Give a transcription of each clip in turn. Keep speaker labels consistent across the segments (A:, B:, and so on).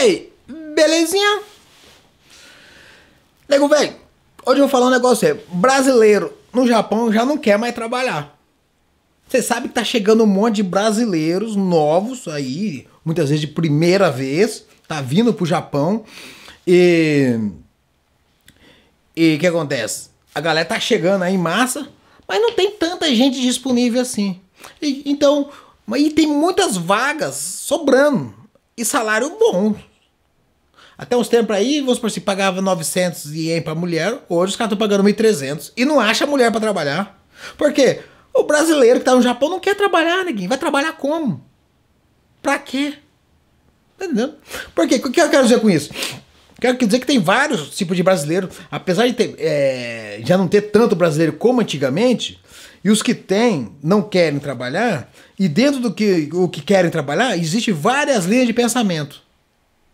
A: Ei, belezinha? Nego, velho, hoje eu vou falar um negócio aí. Brasileiro no Japão já não quer mais trabalhar. Você sabe que tá chegando um monte de brasileiros novos aí, muitas vezes de primeira vez, tá vindo pro Japão. E. E o que acontece? A galera tá chegando aí em massa, mas não tem tanta gente disponível assim. E, então, e tem muitas vagas sobrando e salário bom. Até uns tempos aí, vamos por se pagava 900 ien pra mulher, hoje os caras estão pagando 1.300 e não acha mulher para trabalhar. Por quê? O brasileiro que tá no Japão não quer trabalhar, ninguém. Vai trabalhar como? Pra quê? Entendeu? Por quê? O que eu quero dizer com isso? Quero dizer que tem vários tipos de brasileiro, apesar de ter, é, já não ter tanto brasileiro como antigamente, e os que têm não querem trabalhar, e dentro do que, o que querem trabalhar, existe várias linhas de pensamento.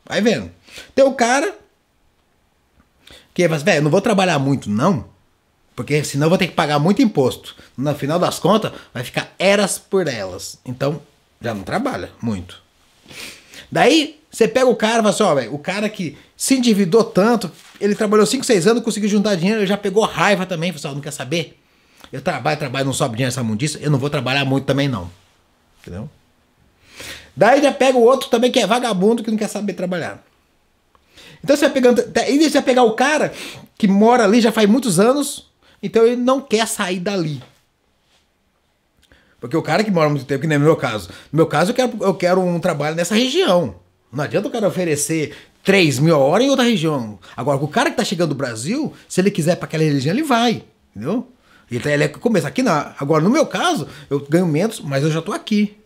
A: Vai vendo. Tem o cara que fala assim, velho, não vou trabalhar muito, não, porque senão vou ter que pagar muito imposto. No final das contas, vai ficar eras por elas. Então, já não trabalha muito. Daí você pega o cara e fala assim, ó, o cara que se endividou tanto, ele trabalhou 5, 6 anos, conseguiu juntar dinheiro, ele já pegou raiva também, falou assim, não quer saber? Eu trabalho, trabalho, não sobe dinheiro essa mundiça, eu não vou trabalhar muito também não. Entendeu? Daí já pega o outro também que é vagabundo, que não quer saber trabalhar. Então você vai pegando, e você vai pegar o cara que mora ali já faz muitos anos, então ele não quer sair dali. Porque o cara que mora muito tempo, que nem no meu caso. No meu caso, eu quero, eu quero um trabalho nessa região. Não adianta o cara oferecer 3 mil a hora em outra região. Agora, o cara que está chegando do Brasil, se ele quiser para aquela região, ele vai. Entendeu? Então, ele é começa aqui na. Agora, no meu caso, eu ganho menos, mas eu já estou aqui.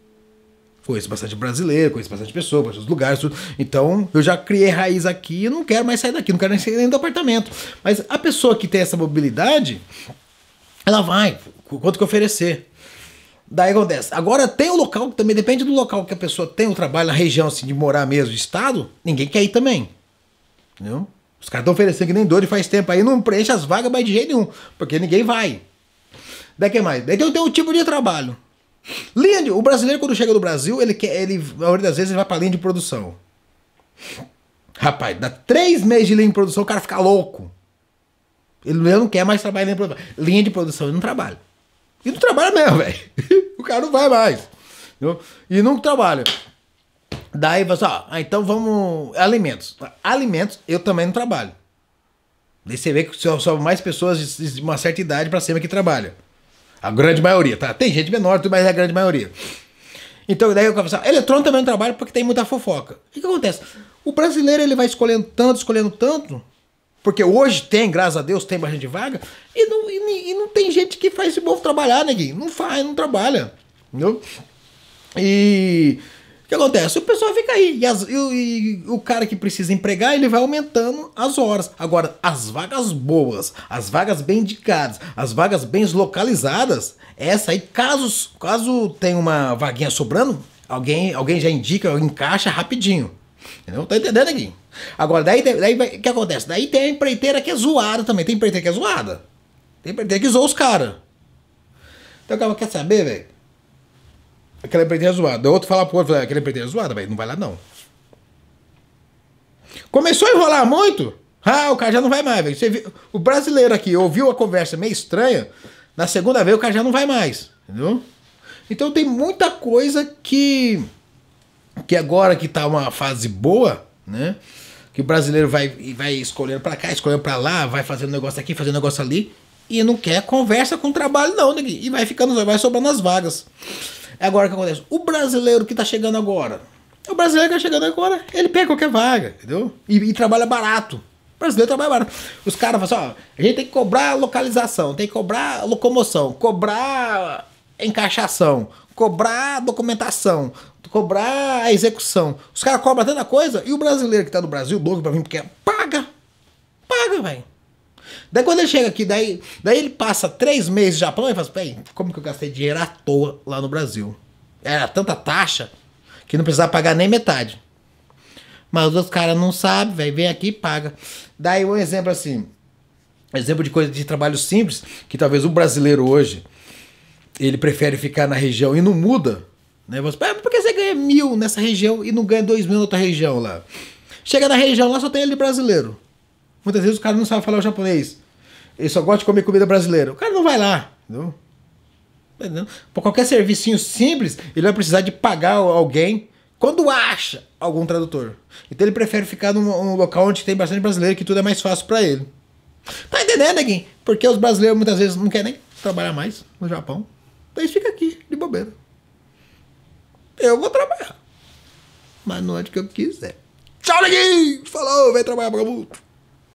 A: Conheço bastante brasileiro, conheço bastante pessoas, bastante lugares, tudo. Então, eu já criei raiz aqui e não quero mais sair daqui, não quero nem sair nem do apartamento. Mas a pessoa que tem essa mobilidade, ela vai, quanto que oferecer. Daí acontece. Agora tem o local, que também depende do local que a pessoa tem o trabalho, na região, assim, de morar mesmo, estado, ninguém quer ir também. Entendeu? Os caras estão oferecendo que nem doido faz tempo aí, não preenche as vagas mais de jeito nenhum, porque ninguém vai. Daí que mais? Daí tem, tem um tipo de trabalho. Linha de, o brasileiro quando chega do Brasil, ele quer, ele, a maioria das vezes ele vai pra linha de produção. Rapaz, dá três meses de linha de produção, o cara fica louco. Ele não quer mais trabalhar em linha de produção. Linha de produção, ele não trabalha. E não trabalha mesmo, velho. o cara não vai mais. E não trabalha. Daí você, ó, ah, então vamos. Alimentos. Alimentos, eu também não trabalho. Daí você vê que só, mais pessoas de uma certa idade para cima que trabalham. A grande maioria, tá? Tem gente menor, mas é a grande maioria. Então, daí eu conversava, assim, eletrônico também não trabalha porque tem muita fofoca. O que, acontece? O brasileiro ele vai escolhendo tanto, escolhendo tanto, porque hoje tem, graças a Deus, tem bastante vaga, e não, e, e não tem gente gente que faz esse povo trabalhar, neguinho. Não faz, não trabalha. Entendeu? E o que acontece? O pessoal fica aí. E, as, e, e, o cara que precisa empregar, ele vai aumentando as horas. Agora, as vagas boas, as vagas bem indicadas, as vagas bem localizadas, essa aí, caso, caso tenha uma vaguinha sobrando, alguém, alguém já indica, encaixa rapidinho. Entendeu? Tá entendendo aqui? Agora, daí, daí, daí o que acontece? Daí tem a empreiteira que é zoada também. Tem empreiteira que é zoada. Tem que Libertec os caras. Então o cara quer saber, velho? Aquela empreiteira é zoada. O outro fala pro outro, aquela empreiteira é zoada, velho. Não vai lá não. Começou a enrolar muito? Ah, o cara já não vai mais, velho. O brasileiro aqui ouviu a conversa meio estranha. Na segunda vez o cara já não vai mais. Entendeu? Então tem muita coisa que. Que agora que tá uma fase boa, né? Que o brasileiro vai, vai escolhendo para cá, escolhendo para lá, vai fazendo negócio aqui, fazendo negócio ali e não quer conversa com o trabalho não, né? e vai ficando, vai sobrando as vagas. É agora que acontece. O brasileiro que está chegando agora, é o brasileiro que está chegando agora, ele pega qualquer vaga, entendeu? E, e trabalha barato. O brasileiro trabalha barato. Os caras falam assim, ó, a gente tem que cobrar localização, tem que cobrar locomoção, cobrar encaixação, cobrar documentação, cobrar a execução. Os caras cobram tanta coisa e o brasileiro que está no Brasil, louco pra mim, porque é paga. Paga, velho. Daí quando ele chega aqui, daí, daí ele passa três meses no Japão e fala assim, como que eu gastei dinheiro à toa lá no Brasil? Era tanta taxa que não precisava pagar nem metade. Mas os outros caras não sabem, velho, vem aqui e paga. Daí um exemplo assim, exemplo de coisa de trabalho simples, que talvez o brasileiro hoje, ele prefere ficar na região e não muda. Né? Você, ah, por que você ganha mil nessa região e não ganha dois mil na outra região lá? Chega na região lá, só tem ele brasileiro. Muitas vezes o cara não sabe falar o japonês. Ele só gosta de comer comida brasileira. O cara não vai lá. Entendeu? Por qualquer servicinho simples, ele vai precisar de pagar alguém quando acha algum tradutor. Então ele prefere ficar num, num local onde tem bastante brasileiro, que tudo é mais fácil para ele. Tá entendendo, Neguinho? Porque os brasileiros muitas vezes não querem nem trabalhar mais no Japão. Então eles ficam aqui, de bobeira. Eu vou trabalhar. Mas não é que eu quiser. Tchau, Neguinho! Falou, vem trabalhar, vagabundo!